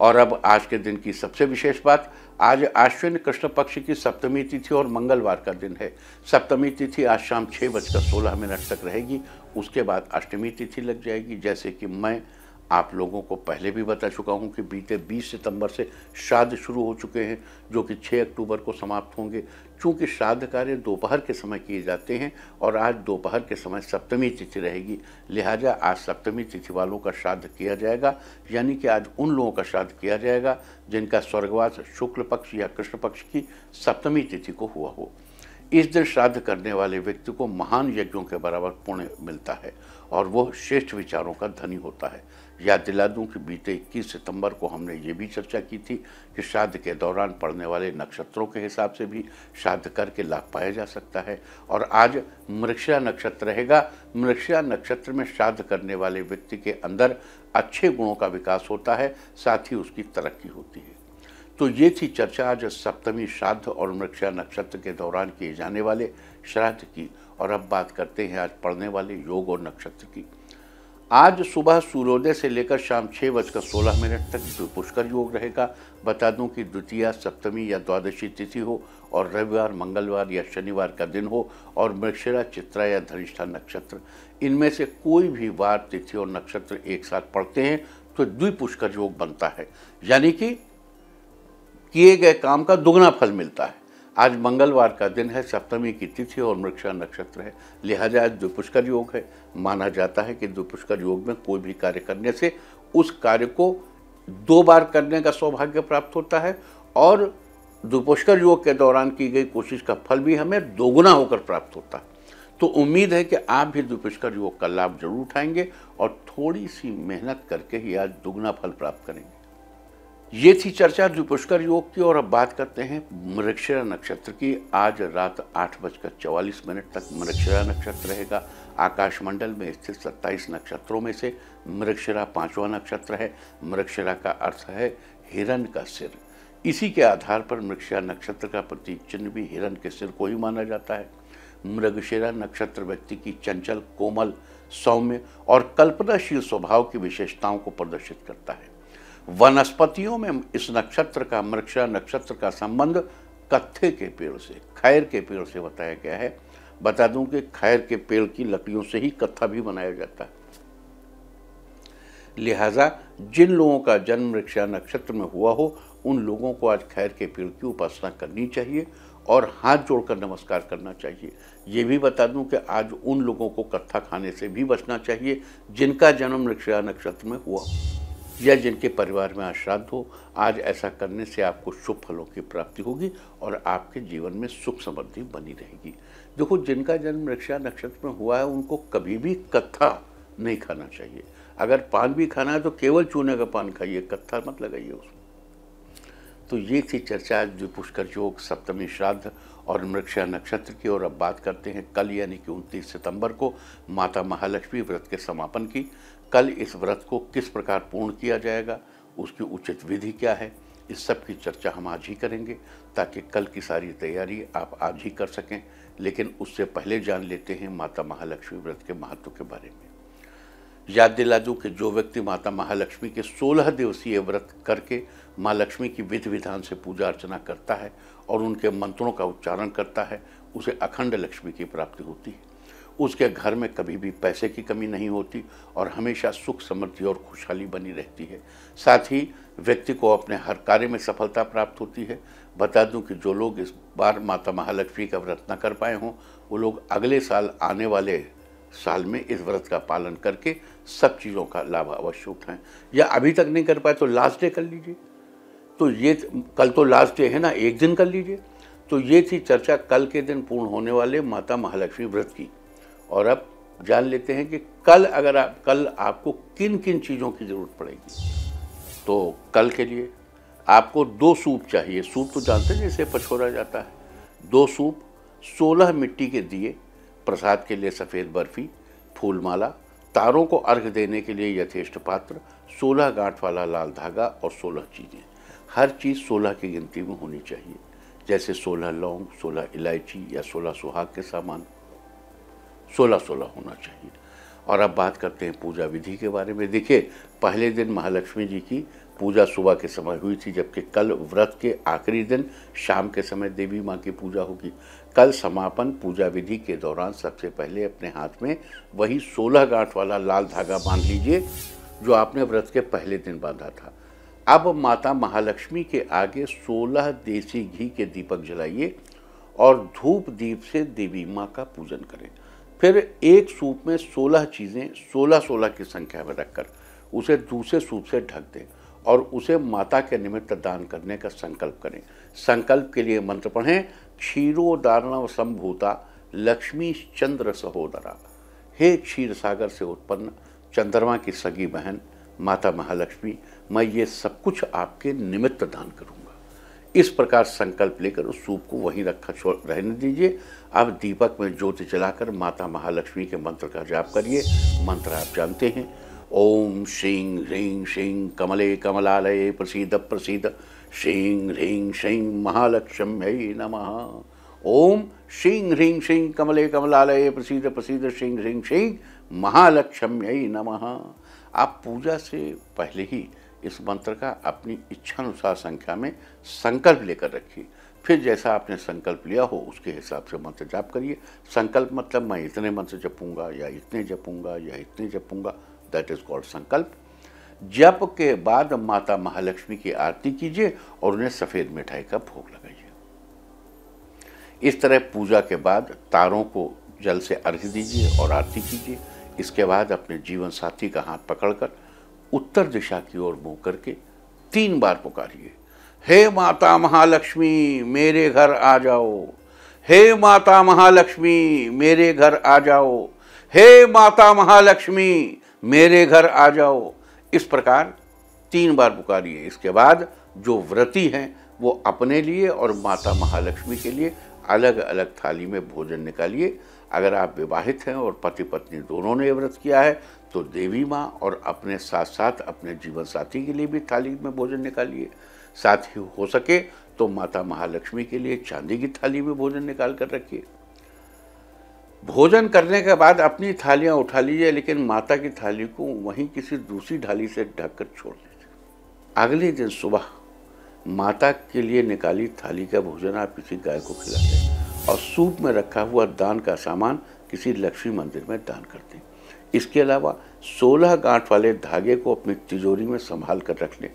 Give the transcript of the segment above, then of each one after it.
और अब आज के दिन की सबसे विशेष बात आज आश्विन कृष्ण पक्ष की सप्तमी तिथि और मंगलवार का दिन है सप्तमी तिथि आज शाम छः बजकर सोलह मिनट तक रहेगी उसके बाद अष्टमी तिथि लग जाएगी जैसे कि मैं आप लोगों को पहले भी बता चुका हूं कि बीते 20 सितंबर से श्राद्ध शुरू हो चुके हैं जो कि 6 अक्टूबर को समाप्त होंगे चूँकि श्राद्ध कार्य दोपहर के समय किए जाते हैं और आज दोपहर के समय सप्तमी तिथि रहेगी लिहाजा आज सप्तमी तिथि वालों का श्राद्ध किया जाएगा यानी कि आज उन लोगों का श्राद्ध किया जाएगा जिनका स्वर्गवास शुक्ल पक्ष या कृष्ण पक्ष की सप्तमी तिथि को हुआ हो इस दिन श्राद्ध करने वाले व्यक्ति को महान यज्ञों के बराबर पुण्य मिलता है और वो श्रेष्ठ विचारों का धनी होता है याद दिला दूं कि बीते 21 सितंबर को हमने ये भी चर्चा की थी कि श्राद्ध के दौरान पड़ने वाले नक्षत्रों के हिसाब से भी श्राद्ध करके लाभ पाया जा सकता है और आज मृक्षा नक्षत्र रहेगा मृक्षा नक्षत्र में श्राद्ध करने वाले व्यक्ति के अंदर अच्छे गुणों का विकास होता है साथ ही उसकी तरक्की होती है तो ये थी चर्चा आज सप्तमी श्राद्ध और मृक्षा नक्षत्र के दौरान किए जाने वाले श्राद्ध की और अब बात करते हैं आज पढ़ने वाले योग और नक्षत्र की आज सुबह सूर्योदय से लेकर शाम छः बजकर सोलह मिनट तक पुष्कर योग रहेगा बता दूं कि द्वितीय सप्तमी या द्वादशी तिथि हो और रविवार मंगलवार या शनिवार का दिन हो और मृक्षरा चित्रा या धनिष्ठा नक्षत्र इनमें से कोई भी वार तिथि और नक्षत्र एक साथ पढ़ते हैं तो द्विपुष्कर योग बनता है यानी कि किए गए काम का दुगना फल मिलता है आज मंगलवार का दिन है सप्तमी की तिथि और मृक्षा नक्षत्र है लिहाजा आज द्विपुष्कर योग है माना जाता है कि द्विपुष्कर योग में कोई भी कार्य करने से उस कार्य को दो बार करने का सौभाग्य प्राप्त होता है और दुपुष्कर योग के दौरान की गई कोशिश का फल भी हमें दोगुना होकर प्राप्त होता है तो उम्मीद है कि आप भी दुपुष्कर योग का लाभ जरूर उठाएंगे और थोड़ी सी मेहनत करके ही आज दोगुना फल प्राप्त करेंगे ये थी चर्चा जो पुष्कर योग की और अब बात करते हैं मृक्षरा नक्षत्र की आज रात आठ बजकर चौवालीस मिनट तक मृक्षरा नक्षत्र रहेगा आकाशमंडल में स्थित सत्ताईस नक्षत्रों में से मृक्षरा पांचवा नक्षत्र है मृक्षरा का अर्थ है हिरण का सिर इसी के आधार पर मृक्षरा नक्षत्र का प्रतीक चिन्ह भी हिरण के सिर को ही माना जाता है मृगशिरा नक्षत्र व्यक्ति की चंचल कोमल सौम्य और कल्पनाशील स्वभाव की विशेषताओं को प्रदर्शित करता है वनस्पतियों में इस नक्षत्र का मृक्षा नक्षत्र का संबंध कत्थे के पेड़ से खैर के पेड़ से बताया गया है बता दूं कि खैर के पेड़ की लकड़ियों से ही कत्था भी बनाया जाता है लिहाजा जिन लोगों का जन्म मृक्षा नक्षत्र में हुआ हो उन लोगों को आज खैर के पेड़ की उपासना करनी चाहिए और हाथ जोड़कर नमस्कार करना चाहिए ये भी बता दूं कि आज उन लोगों को कत्था खाने से भी बचना चाहिए जिनका जन्म वृक्षा नक्षत्र में हुआ या जिनके परिवार में अश्राद्ध हो आज ऐसा करने से आपको शुभ फलों की प्राप्ति होगी और आपके जीवन में सुख समृद्धि बनी रहेगी देखो जिनका जन्म रक्षा नक्षत्र में हुआ है उनको कभी भी कत्था नहीं खाना चाहिए अगर पान भी खाना है तो केवल चूने का पान खाइए कत्था मत लगाइए उसमें तो ये थी चर्चा पुष्कर योग सप्तमी श्राद्ध और मृक्षा नक्षत्र की और अब बात करते हैं कल यानी कि 29 सितंबर को माता महालक्ष्मी व्रत के समापन की कल इस व्रत को किस प्रकार पूर्ण किया जाएगा उसकी उचित विधि क्या है इस सब की चर्चा हम आज ही करेंगे ताकि कल की सारी तैयारी आप आज ही कर सकें लेकिन उससे पहले जान लेते हैं माता महालक्ष्मी व्रत के महत्व के बारे में याद दिला दूँ कि जो व्यक्ति माता महालक्ष्मी के 16 दिवसीय व्रत करके माँ लक्ष्मी की विधि विधान से पूजा अर्चना करता है और उनके मंत्रों का उच्चारण करता है उसे अखंड लक्ष्मी की प्राप्ति होती है उसके घर में कभी भी पैसे की कमी नहीं होती और हमेशा सुख समृद्धि और खुशहाली बनी रहती है साथ ही व्यक्ति को अपने हर कार्य में सफलता प्राप्त होती है बता दूं कि जो लोग इस बार माता महालक्ष्मी का व्रत न कर पाए हों वो लोग अगले साल आने वाले साल में इस व्रत का पालन करके सब चीज़ों का लाभ अवश्य उठाएं या अभी तक नहीं कर पाए तो लास्ट डे कर लीजिए तो ये कल तो लास्ट डे है ना एक दिन कर लीजिए तो ये थी चर्चा कल के दिन पूर्ण होने वाले माता महालक्ष्मी व्रत की और अब जान लेते हैं कि कल अगर आप कल आपको किन किन चीज़ों की ज़रूरत पड़ेगी तो कल के लिए आपको दो सूप चाहिए सूप तो जानते हैं जैसे पछोरा जाता है दो सूप सोलह मिट्टी के दिए प्रसाद के लिए सफ़ेद बर्फ़ी फूलमाला तारों को अर्घ देने के लिए यथेष्ट पात्र सोलह गांठ वाला लाल धागा और सोलह चीज़ें हर चीज़ सोलह की गिनती में होनी चाहिए जैसे सोलह लौंग सोलह इलायची या सोलह सुहाग के सामान सोलह सोलह होना चाहिए और अब बात करते हैं पूजा विधि के बारे में देखिए पहले दिन महालक्ष्मी जी की पूजा सुबह के समय हुई थी जबकि कल व्रत के आखिरी दिन शाम के समय देवी माँ की पूजा होगी कल समापन पूजा विधि के दौरान सबसे पहले अपने हाथ में वही सोलह गांठ वाला लाल धागा बांध लीजिए जो आपने व्रत के पहले दिन बांधा था अब माता महालक्ष्मी के आगे सोलह देसी घी के दीपक जलाइए और धूप दीप से देवी माँ का पूजन करें फिर एक सूप में सोलह चीज़ें सोलह सोलह की संख्या में रखकर उसे दूसरे सूप से ढक दें और उसे माता के निमित्त दान करने का संकल्प करें संकल्प के लिए मंत्र पढ़ें क्षीरो क्षीरोदारणव संभूता लक्ष्मी चंद्र सहोदरा हे क्षीर सागर से उत्पन्न चंद्रमा की सगी बहन माता महालक्ष्मी मैं ये सब कुछ आपके निमित्त दान करूँ इस प्रकार संकल्प लेकर उस सूप को वहीं रखा छोड़ रहने दीजिए अब दीपक में ज्योति जलाकर माता महालक्ष्मी के मंत्र का जाप करिए मंत्र आप जानते हैं ओम श्री ह्रीं श्री कमले कमलालय प्रसिद्ध प्रसिद्ध श्री ह्रीं श्री महालक्ष्म्यै नम ओम श्री ह्रीं श्री कमले कमलालय प्रसिद्ध प्रसिद्ध श्री ह्रीं श्री महालक्ष्म्यै नम आप पूजा से पहले ही इस मंत्र का अपनी इच्छानुसार संख्या में संकल्प लेकर रखिए फिर जैसा आपने संकल्प लिया हो उसके हिसाब से मंत्र जाप करिए संकल्प मतलब मैं इतने मंत्र जपूंगा या इतने जपूंगा या इतने जपूंगा दैट इज कॉल्ड संकल्प जप के बाद माता महालक्ष्मी की आरती कीजिए और उन्हें सफ़ेद मिठाई का भोग लगाइए इस तरह पूजा के बाद तारों को जल से अर्घ दीजिए और आरती कीजिए इसके बाद अपने जीवन साथी का हाथ पकड़कर उत्तर दिशा की ओर मुंह करके तीन बार पुकारिए हे माता महालक्ष्मी मेरे घर आ जाओ हे माता महालक्ष्मी मेरे घर आ जाओ हे माता महालक्ष्मी मेरे घर आ जाओ इस प्रकार तीन बार पुकारिए इसके बाद जो व्रती हैं वो अपने लिए और माता महालक्ष्मी के लिए अलग अलग थाली में भोजन निकालिए अगर आप विवाहित हैं और पति पत्नी दोनों ने व्रत किया है तो देवी माँ और अपने साथ साथ अपने जीवन साथी के लिए भी थाली में भोजन निकालिए साथ ही हो सके तो माता महालक्ष्मी के लिए चांदी की थाली में भोजन निकाल कर रखिए भोजन करने के बाद अपनी थालियाँ उठा लीजिए लेकिन माता की थाली को वहीं किसी दूसरी ढाली से ढक कर छोड़ दीजिए अगले दिन सुबह माता के लिए निकाली थाली का भोजन आप किसी गाय को खिला दें और सूप में रखा हुआ दान का सामान किसी लक्ष्मी मंदिर में दान कर दें इसके अलावा 16 गांठ वाले धागे को अपनी तिजोरी में संभाल कर रख लें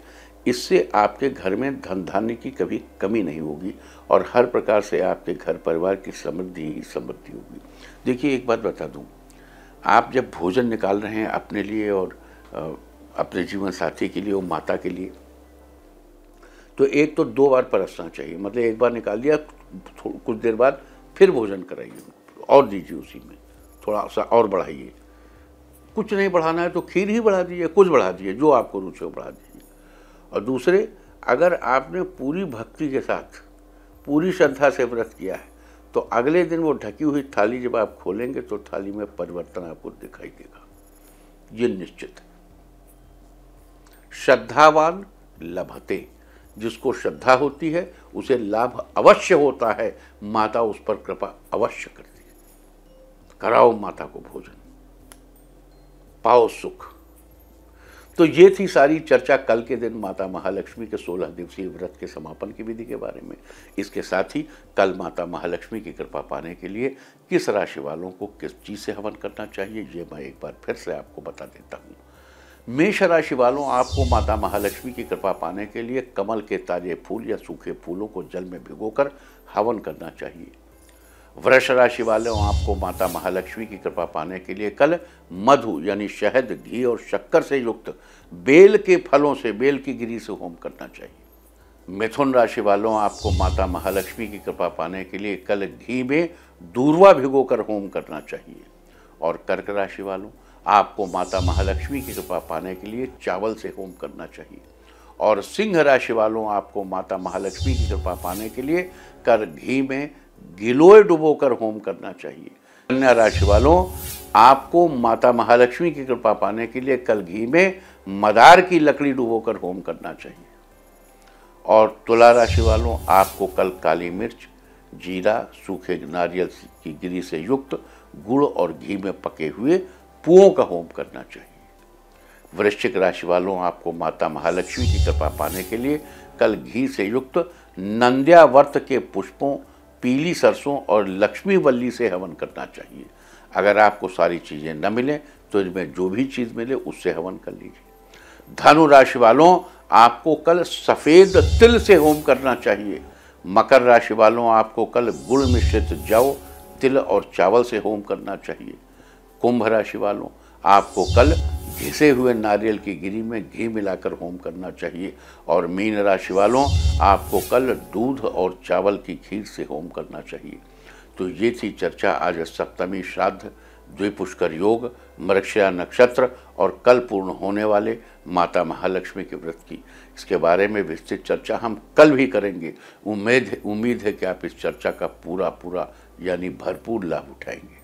इससे आपके घर में धन धान्य की कभी कमी नहीं होगी और हर प्रकार से आपके घर परिवार की समृद्धि ही समृद्धि होगी देखिए एक बात बता दूँ आप जब भोजन निकाल रहे हैं अपने लिए और अपने जीवन साथी के लिए और माता के लिए तो एक तो दो बार परसना चाहिए मतलब एक बार निकाल दिया कुछ देर बाद फिर भोजन कराइए और दीजिए उसी में थोड़ा सा और बढ़ाइए कुछ नहीं बढ़ाना है तो खीर ही बढ़ा दीजिए कुछ बढ़ा दीजिए जो आपको रुचि हो बढ़ा दीजिए और दूसरे अगर आपने पूरी भक्ति के साथ पूरी श्रद्धा से व्रत किया है तो अगले दिन वो ढकी हुई थाली जब आप खोलेंगे तो थाली में परिवर्तन आपको दिखाई देगा ये निश्चित है श्रद्धावान लभते जिसको श्रद्धा होती है उसे लाभ अवश्य होता है माता उस पर कृपा अवश्य करती है कराओ माता को भोजन पाओ सुख तो ये थी सारी चर्चा कल के दिन माता महालक्ष्मी के सोलह दिवसीय व्रत के समापन की विधि के बारे में इसके साथ ही कल माता महालक्ष्मी की कृपा पाने के लिए किस राशि वालों को किस चीज़ से हवन करना चाहिए ये मैं एक बार फिर से आपको बता देता हूँ मेष राशि वालों आपको माता महालक्ष्मी की कृपा पाने के लिए कमल के ताजे फूल या सूखे फूलों को जल में भिगोकर हवन करना चाहिए वृष राशि वाले आपको माता महालक्ष्मी की कृपा पाने के लिए कल मधु यानी शहद घी और शक्कर से युक्त बेल के फलों से बेल की गिरी से होम करना चाहिए मिथुन राशि वालों आपको माता महालक्ष्मी की कृपा पाने के लिए कल घी में दूरवा भिगोकर होम करना चाहिए और कर्क राशि वालों आपको माता महालक्ष्मी की कृपा पाने के लिए चावल से होम करना चाहिए और सिंह राशि वालों आपको माता महालक्ष्मी की कृपा पाने के लिए कर घी में गिलोय डुबोकर होम करना चाहिए कन्या राशि वालों आपको माता महालक्ष्मी की कृपा पाने के लिए कल घी में मदार की लकड़ी डुबोकर होम करना चाहिए और तुला राशि वालों आपको कल काली मिर्च जीरा सूखे नारियल की गिरी से युक्त गुड़ और घी में पके हुए पुओं का होम करना चाहिए वृश्चिक राशि वालों आपको माता महालक्ष्मी की कृपा पाने के लिए कल घी से युक्त नंद्यावर्त के पुष्पों पीली सरसों और लक्ष्मी वल्ली से हवन करना चाहिए अगर आपको सारी चीज़ें न मिलें तो इसमें जो भी चीज़ मिले उससे हवन कर लीजिए धनु राशि वालों आपको कल सफ़ेद तिल से होम करना चाहिए मकर राशि वालों आपको कल गुड़ मिश्रित जव तिल और चावल से होम करना चाहिए कुंभ राशि वालों आपको कल घिसे हुए नारियल की गिरी में घी मिलाकर होम करना चाहिए और मीन राशि वालों आपको कल दूध और चावल की खीर से होम करना चाहिए तो ये थी चर्चा आज सप्तमी श्राद्ध द्विपुष्कर योग मृक्षया नक्षत्र और कल पूर्ण होने वाले माता महालक्ष्मी के व्रत की इसके बारे में विस्तृत चर्चा हम कल भी करेंगे उम्मीद उम्मीद है कि आप इस चर्चा का पूरा पूरा यानी भरपूर लाभ उठाएंगे